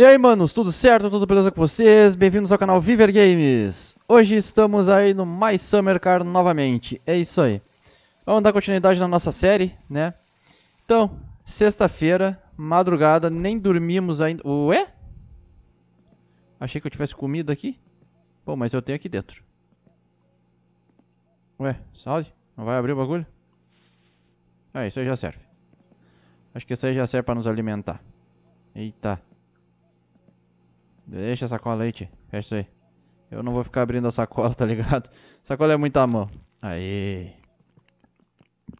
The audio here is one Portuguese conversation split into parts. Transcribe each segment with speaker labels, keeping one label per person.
Speaker 1: E aí, manos, tudo certo? Tudo beleza com vocês? Bem-vindos ao canal Viver Games! Hoje estamos aí no My Summer Car novamente, é isso aí. Vamos dar continuidade na nossa série, né? Então, sexta-feira, madrugada, nem dormimos ainda... Ué? Achei que eu tivesse comido aqui. Pô, mas eu tenho aqui dentro. Ué, salve? Não vai abrir o bagulho? Ah, isso aí já serve. Acho que isso aí já serve pra nos alimentar. Eita. Deixa a sacola aí, tio. Fecha isso aí. Eu não vou ficar abrindo a sacola, tá ligado? A sacola é muita mão. Aí.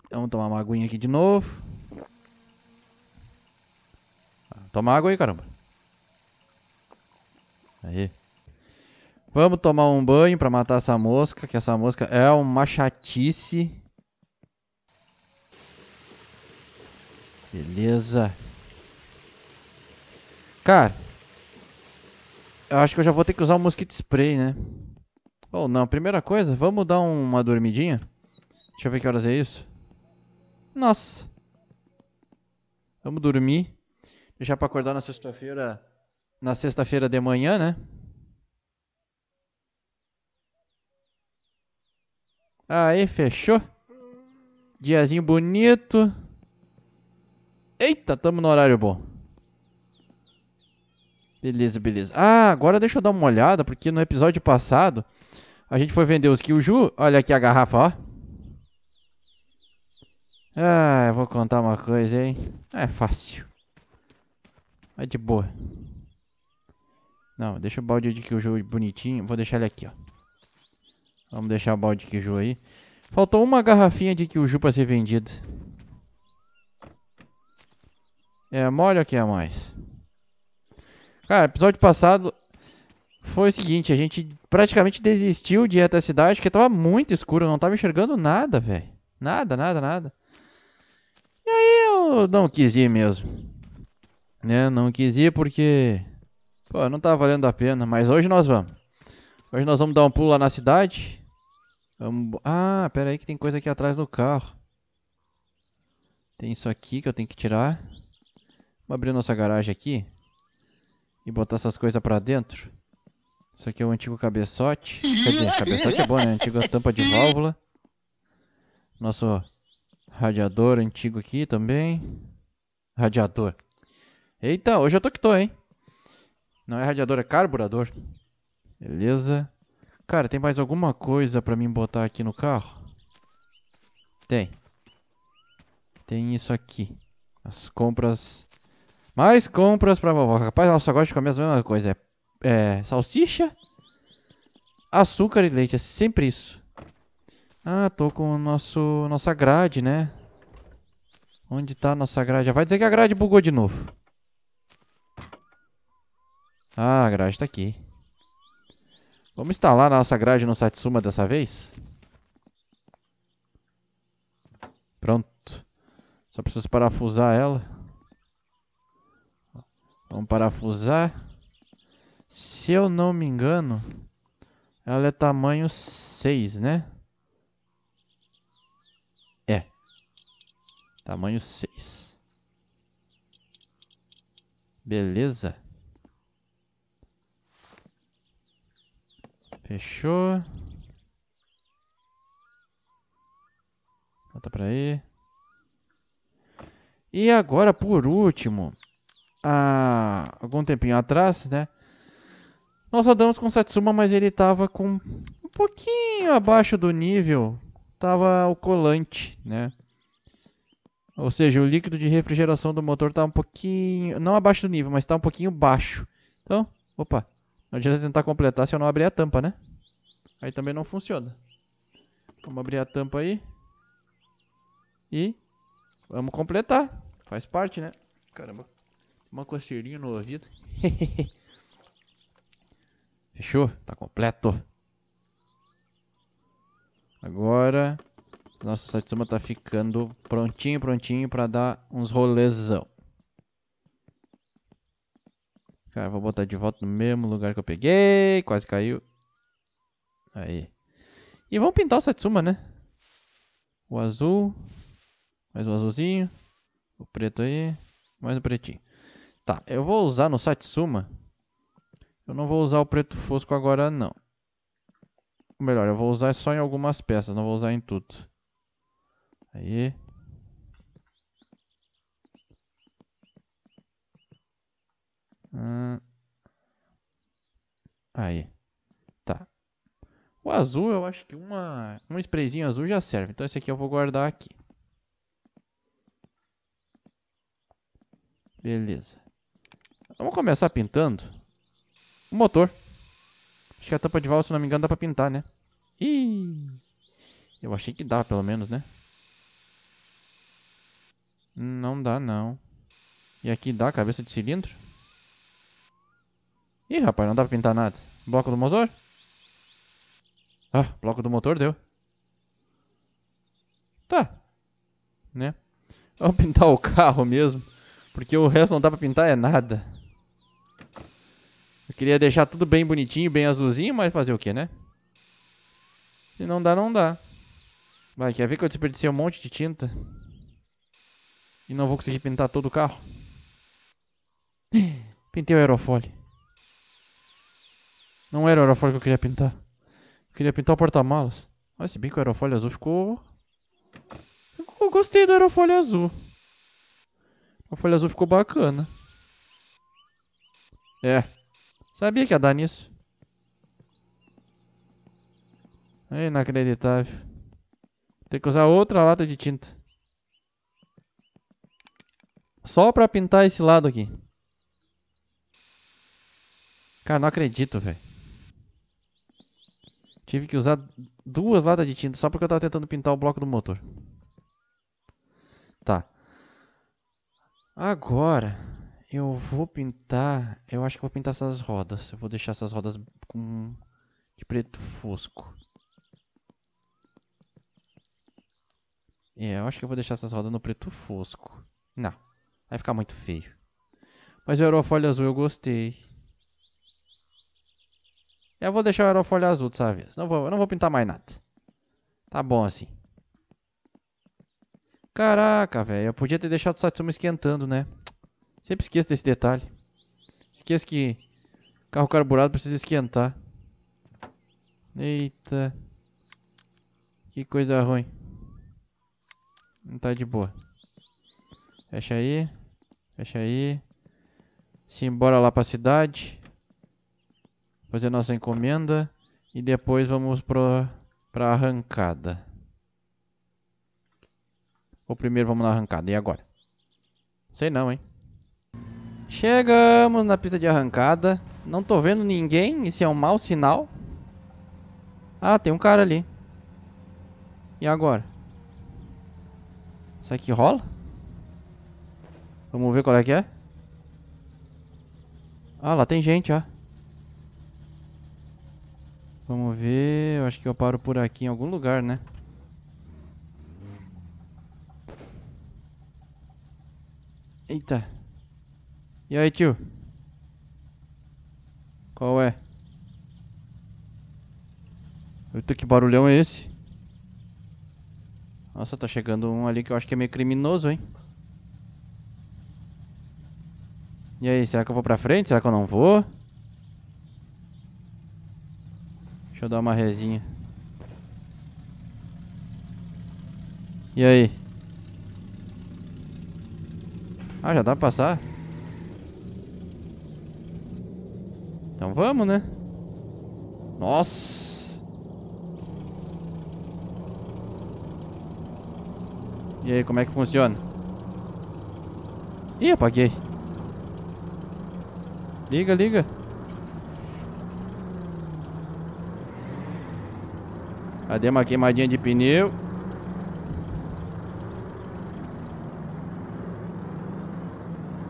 Speaker 1: Então, vamos tomar uma aguinha aqui de novo. Ah, toma água aí, caramba. Aí. Vamos tomar um banho pra matar essa mosca, que essa mosca é uma chatice. Beleza. Cara, eu acho que eu já vou ter que usar o um mosquito spray, né? Ou oh, não, primeira coisa, vamos dar uma dormidinha. Deixa eu ver que horas é isso. Nossa. Vamos dormir. Deixar pra acordar na sexta-feira. Na sexta-feira de manhã, né? Aí, fechou. Diazinho bonito. Eita, tamo no horário bom. Beleza, beleza. Ah, agora deixa eu dar uma olhada, porque no episódio passado a gente foi vender os Kyuju. Olha aqui a garrafa, ó. Ah, eu vou contar uma coisa, hein. É fácil. É de boa. Não, deixa o balde de Kyuju bonitinho. Vou deixar ele aqui, ó. Vamos deixar o balde de Kyuju aí. Faltou uma garrafinha de Kyuju pra ser vendida. É mole ou que é mais? Cara, episódio passado foi o seguinte, a gente praticamente desistiu de ir até a cidade, porque tava muito escuro, não tava enxergando nada, velho. Nada, nada, nada. E aí eu não quis ir mesmo. Né, não quis ir porque... Pô, não tava valendo a pena, mas hoje nós vamos. Hoje nós vamos dar um pulo lá na cidade. Vamos... Ah, pera aí que tem coisa aqui atrás no carro. Tem isso aqui que eu tenho que tirar. Vamos abrir nossa garagem aqui e botar essas coisas pra dentro. Isso aqui é o antigo cabeçote. Quer dizer, cabeçote é bom, né? Antiga tampa de válvula. Nosso radiador antigo aqui também. Radiador. Eita, hoje eu tô que tô, hein? Não é radiador, é carburador. Beleza. Cara, tem mais alguma coisa pra mim botar aqui no carro? Tem. Tem isso aqui. As compras mais compras pra vovó. Rapaz, ela só gosta de comer as mesmas coisas. É, é, salsicha, açúcar e leite. É sempre isso. Ah, tô com o nosso, nossa grade, né? Onde tá a nossa grade? Já vai dizer que a grade bugou de novo. Ah, a grade tá aqui. Vamos instalar a nossa grade no Satsuma dessa vez? Pronto. Só preciso parafusar ela. Vamos parafusar. Se eu não me engano, ela é tamanho 6, né? É. Tamanho 6. Beleza. Fechou. Volta pra aí. E agora, por último, há algum tempinho atrás, né? Nós rodamos com Satsuma, mas ele tava com um pouquinho abaixo do nível, tava o colante, né? Ou seja, o líquido de refrigeração do motor tá um pouquinho, não abaixo do nível, mas tá um pouquinho baixo. Então, opa, não adianta tentar completar se eu não abrir a tampa, né? Aí também não funciona. Vamos abrir a tampa aí. E vamos completar. Faz parte, né? Caramba. Uma coceirinha no ouvido. Fechou? Tá completo. Agora, nosso Satsuma tá ficando prontinho, prontinho pra dar uns rolezão. Cara, vou botar de volta no mesmo lugar que eu peguei. Quase caiu. Aí. E vamos pintar o Satsuma, né? O azul. Mais um azulzinho. O preto aí. Mais um pretinho. Tá, eu vou usar no Satsuma. Eu não vou usar o preto fosco agora, não. Ou melhor, eu vou usar só em algumas peças, não vou usar em tudo. Aí. Hum. Aí. Tá. O azul, eu acho que uma, um sprayzinho azul já serve. Então esse aqui eu vou guardar aqui. Beleza. Vamos começar pintando o motor. Acho que a tampa de válvula, se não me engano, dá pra pintar, né? Ih, eu achei que dá, pelo menos, né? Não dá, não. E aqui dá a cabeça de cilindro? Ih, rapaz, não dá pra pintar nada. Bloco do motor? Ah, bloco do motor deu. Tá. Né? Vamos pintar o carro mesmo. Porque o resto não dá pra pintar é nada. Queria deixar tudo bem bonitinho, bem azulzinho, mas fazer o que, né? Se não dá, não dá. Vai, quer ver que eu desperdicei um monte de tinta? E não vou conseguir pintar todo o carro. Pintei o aerofólio. Não era o aerofólio que eu queria pintar. Eu queria pintar o porta-malas. Olha se bem que o aerofólio azul ficou... Eu gostei do aerofólio azul. O aerofólio azul ficou bacana. É, Sabia que ia dar nisso. É inacreditável. Tem que usar outra lata de tinta. Só pra pintar esse lado aqui. Cara, não acredito, velho. Tive que usar duas latas de tinta só porque eu tava tentando pintar o bloco do motor. Tá. Agora... Eu vou pintar. Eu acho que vou pintar essas rodas. Eu vou deixar essas rodas com. de preto fosco. É, eu acho que eu vou deixar essas rodas no preto fosco. Não. Vai ficar muito feio. Mas o aerofólio azul eu gostei. Eu vou deixar o aerofólio azul dessa vez. Não vou, eu não vou pintar mais nada. Tá bom assim. Caraca, velho. Eu podia ter deixado o Satsuma esquentando, né? Sempre esqueço desse detalhe. Esqueço que carro carburado precisa esquentar. Eita. Que coisa ruim. Não tá de boa. Fecha aí. Fecha aí. Simbora lá pra cidade. Fazer nossa encomenda. E depois vamos pro, pra arrancada. Ou primeiro vamos na arrancada. E agora? Sei não, hein? Chegamos na pista de arrancada. Não tô vendo ninguém. Isso é um mau sinal. Ah, tem um cara ali. E agora? Isso aqui rola? Vamos ver qual é que é. Ah, lá tem gente, ó. Vamos ver... Eu acho que eu paro por aqui em algum lugar, né? Eita. E aí, tio? Qual é? Eita, que barulhão é esse? Nossa, tá chegando um ali que eu acho que é meio criminoso, hein? E aí, será que eu vou pra frente? Será que eu não vou? Deixa eu dar uma resinha. E aí? Ah, já dá pra passar? Então vamos, né? Nossa! E aí, como é que funciona? Ih, apaguei. Liga, liga. Cadê uma queimadinha de pneu?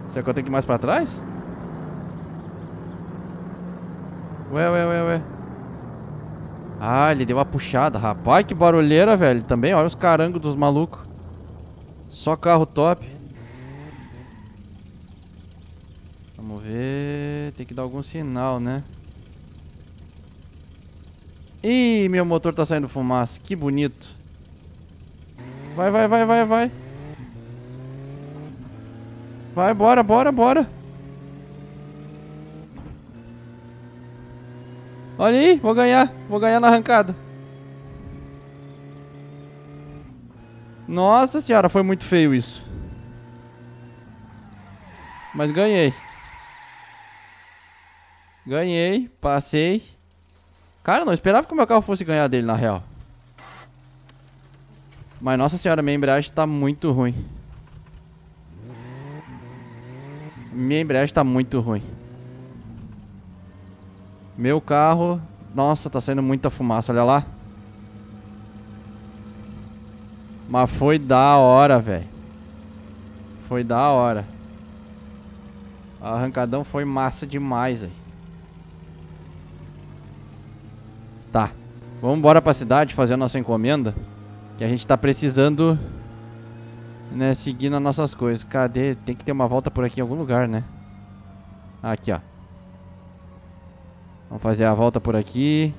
Speaker 1: Será que eu tenho que ir mais pra trás? Ué, ué, ué, ué. Ah, ele deu uma puxada. Rapaz, que barulheira, velho. Também, olha os carangos dos malucos. Só carro top. Vamos ver... Tem que dar algum sinal, né? Ih, meu motor tá saindo fumaça. Que bonito. Vai, vai, vai, vai, vai. Vai, bora, bora, bora. Olha aí, vou ganhar. Vou ganhar na arrancada. Nossa senhora, foi muito feio isso. Mas ganhei. Ganhei, passei. Cara, não esperava que o meu carro fosse ganhar dele, na real. Mas, nossa senhora, minha embreagem tá muito ruim. Minha embreagem tá muito ruim. Meu carro... Nossa, tá saindo muita fumaça, olha lá. Mas foi da hora, velho. Foi da hora. Arrancadão foi massa demais, velho. Tá. Vamos embora pra cidade fazer a nossa encomenda. Que a gente tá precisando... Né, seguir nas nossas coisas. Cadê? Tem que ter uma volta por aqui em algum lugar, né? Aqui, ó. Vamos fazer a volta por aqui.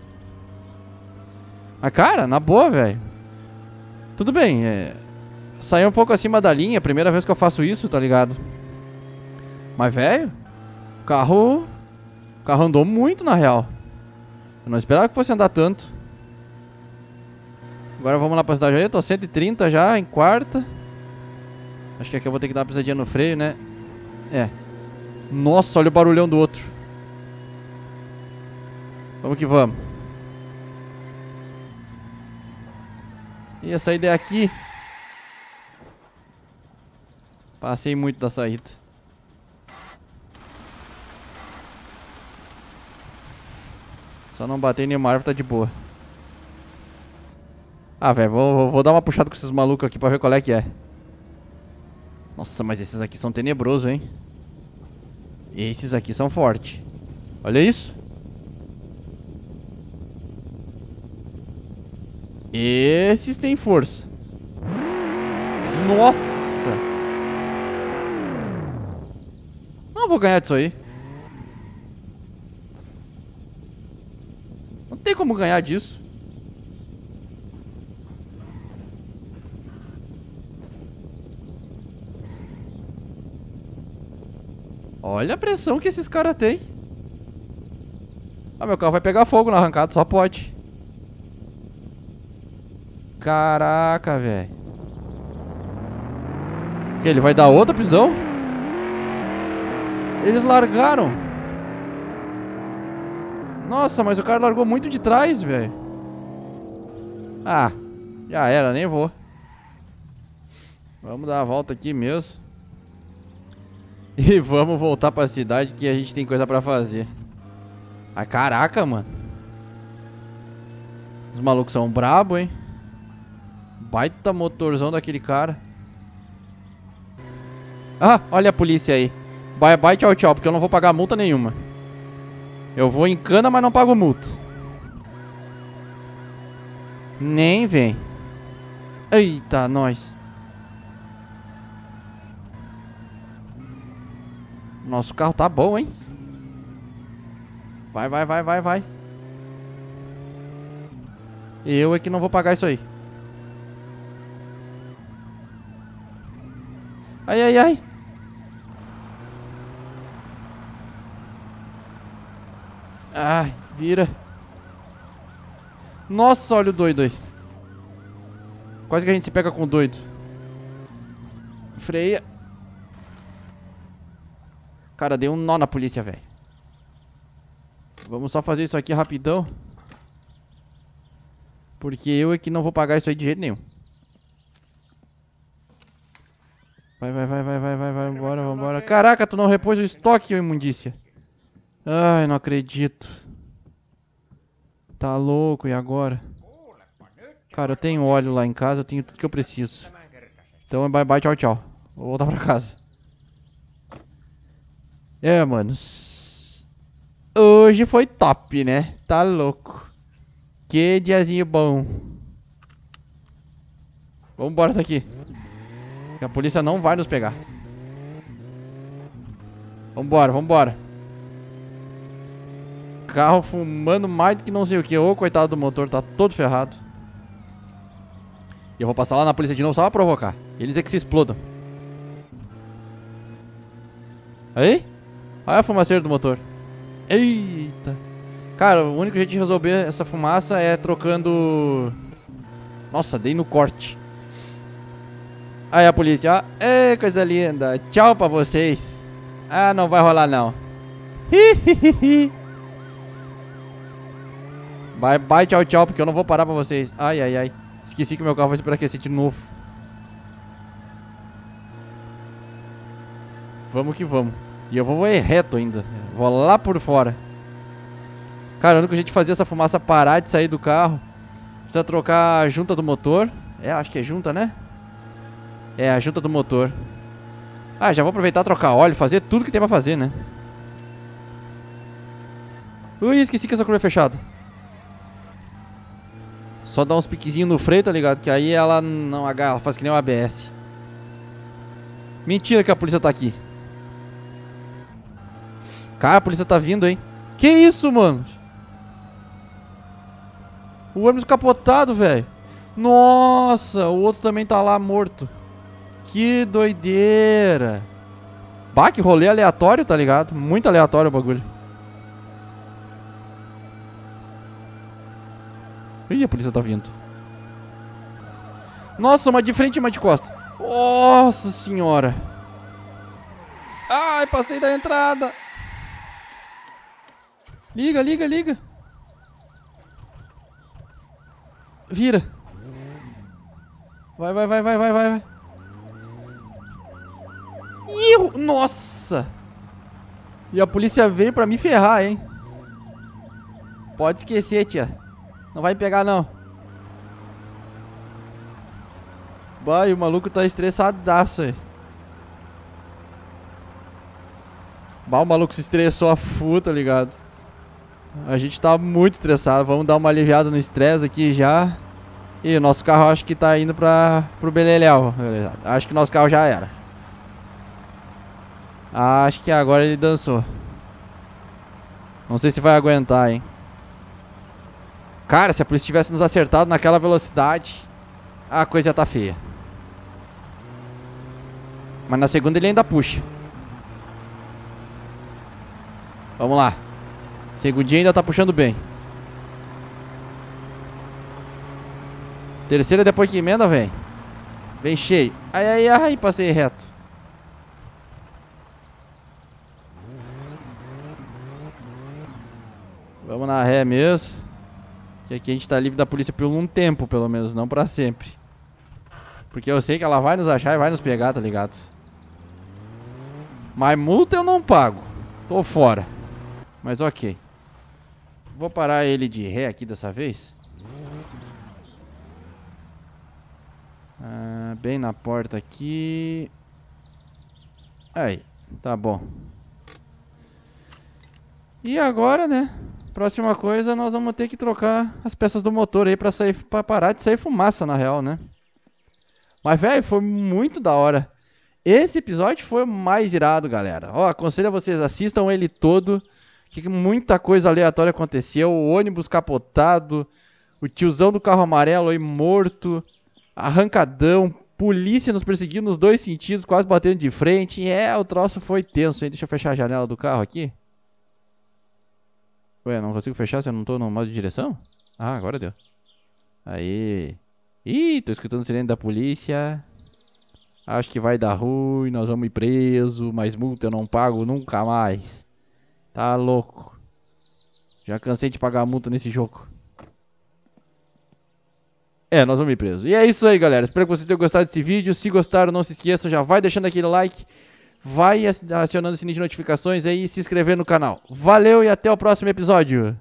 Speaker 1: Ah, cara, na boa, velho. Tudo bem, é... um pouco acima da linha, primeira vez que eu faço isso, tá ligado? Mas, velho, o carro... O carro andou muito, na real. Eu não esperava que fosse andar tanto. Agora vamos lá pra cidade aí, tô 130 já, em quarta. Acho que aqui eu vou ter que dar uma pisadinha no freio, né? É. Nossa, olha o barulhão do outro. Vamos que vamos. E a saída é aqui. Passei muito da saída. Só não bater nenhuma árvore, tá de boa. Ah, velho, vou, vou, dar uma puxada com esses malucos aqui pra ver qual é que é. Nossa, mas esses aqui são tenebrosos, hein? Esses aqui são fortes. Olha isso. Esses têm força. Nossa! Não vou ganhar disso aí. Não tem como ganhar disso. Olha a pressão que esses caras têm. Ah, meu carro vai pegar fogo na arrancada, só pode. Caraca, velho. ele vai dar outra prisão? Eles largaram. Nossa, mas o cara largou muito de trás, velho. Ah, já era, nem vou. Vamos dar a volta aqui mesmo. E vamos voltar pra cidade que a gente tem coisa pra fazer. Ah, caraca, mano. Os malucos são brabo, hein? Baita motorzão daquele cara. Ah, olha a polícia aí. Bye bye, tchau, tchau, porque eu não vou pagar multa nenhuma. Eu vou em cana, mas não pago multa. Nem vem. Eita, nós. Nosso carro tá bom, hein? Vai, vai, vai, vai, vai. Eu é que não vou pagar isso aí. Ai, ai, ai. Ai, vira. Nossa, olha o doido aí. Quase que a gente se pega com o doido. Freia. Cara, dei um nó na polícia, velho. Vamos só fazer isso aqui rapidão. Porque eu é que não vou pagar isso aí de jeito nenhum. Vai, vai, vai, vai, vai, vai, vai, embora, vambora. Caraca, tu não repôs o estoque, imundícia. Ai, não acredito. Tá louco, e agora? Cara, eu tenho óleo lá em casa, eu tenho tudo que eu preciso. Então, bye bye, tchau, tchau. Vou voltar pra casa. É, mano. Hoje foi top, né? Tá louco. Que diazinho bom. Vambora daqui. Tá que a polícia não vai nos pegar. Vambora, vambora. Carro fumando mais do que não sei o que. Ô, coitado do motor, tá todo ferrado. E eu vou passar lá na polícia de novo só pra provocar. Eles é que se explodam. Aí? Olha a fumaceira do motor. Eita. Cara, o único jeito de resolver essa fumaça é trocando... Nossa, dei no corte. Aí a polícia, ó. Ei, coisa linda. Tchau pra vocês. Ah, não vai rolar não. Bye, bye, tchau, tchau, porque eu não vou parar pra vocês. Ai, ai, ai. Esqueci que meu carro vai aquecer de novo. Vamos que vamos. E eu vou reto ainda. Vou lá por fora. Cara, o a gente fazia fazer essa fumaça parar de sair do carro... Precisa trocar a junta do motor. É, acho que é junta, né? É, a junta do motor. Ah, já vou aproveitar trocar óleo, fazer tudo que tem pra fazer, né? Ui, esqueci que essa curva é fechada. Só dar uns piquezinhos no freio, tá ligado? Que aí ela não agarra, faz que nem um ABS. Mentira que a polícia tá aqui. Cara, a polícia tá vindo, hein? Que isso, mano? O ônibus capotado, velho. Nossa, o outro também tá lá morto. Que doideira. Bah, que rolê aleatório, tá ligado? Muito aleatório o bagulho. Ih, a polícia tá vindo. Nossa, uma de frente e uma de costa. Nossa senhora. Ai, passei da entrada. Liga, liga, liga. Vira. Vai, vai, vai, vai, vai, vai. Nossa! E a polícia veio pra me ferrar, hein? Pode esquecer, tia. Não vai pegar, não. Bah, o maluco tá estressadaço aí. Bah, o maluco se estressou a full, tá ligado? A gente tá muito estressado. Vamos dar uma aliviada no estresse aqui já. E nosso carro acho que tá indo pra, pro Beleléu, Acho que nosso carro já era. Ah, acho que agora ele dançou. Não sei se vai aguentar, hein. Cara, se a polícia tivesse nos acertado naquela velocidade, a coisa já tá feia. Mas na segunda ele ainda puxa. Vamos lá. Segundinha ainda tá puxando bem. Terceira depois que emenda, vem. vem cheio. Ai, ai, ai, passei reto. Vamos na ré mesmo. Que aqui a gente tá livre da polícia por um tempo, pelo menos, não pra sempre. Porque eu sei que ela vai nos achar e vai nos pegar, tá ligado? Mas multa eu não pago. Tô fora. Mas ok. Vou parar ele de ré aqui dessa vez. Ah, bem na porta aqui. Aí, tá bom. E agora, né? Próxima coisa, nós vamos ter que trocar as peças do motor aí pra, sair, pra parar de sair fumaça, na real, né? Mas, velho, foi muito da hora. Esse episódio foi mais irado, galera. Ó, aconselho a vocês, assistam ele todo, que muita coisa aleatória aconteceu. O ônibus capotado, o tiozão do carro amarelo aí morto, arrancadão, polícia nos perseguindo nos dois sentidos, quase batendo de frente. É, o troço foi tenso, hein? Deixa eu fechar a janela do carro aqui. Ué, não consigo fechar se eu não tô no modo de direção? Ah, agora deu. Aí. Ih, tô escutando o sirene da polícia. Acho que vai dar ruim, nós vamos ir preso, mas multa eu não pago nunca mais. Tá louco. Já cansei de pagar multa nesse jogo. É, nós vamos ir preso. E é isso aí, galera. Espero que vocês tenham gostado desse vídeo. Se gostaram, não se esqueçam, já vai deixando aquele like vai acionando o sininho de notificações aí e se inscrever no canal. Valeu e até o próximo episódio.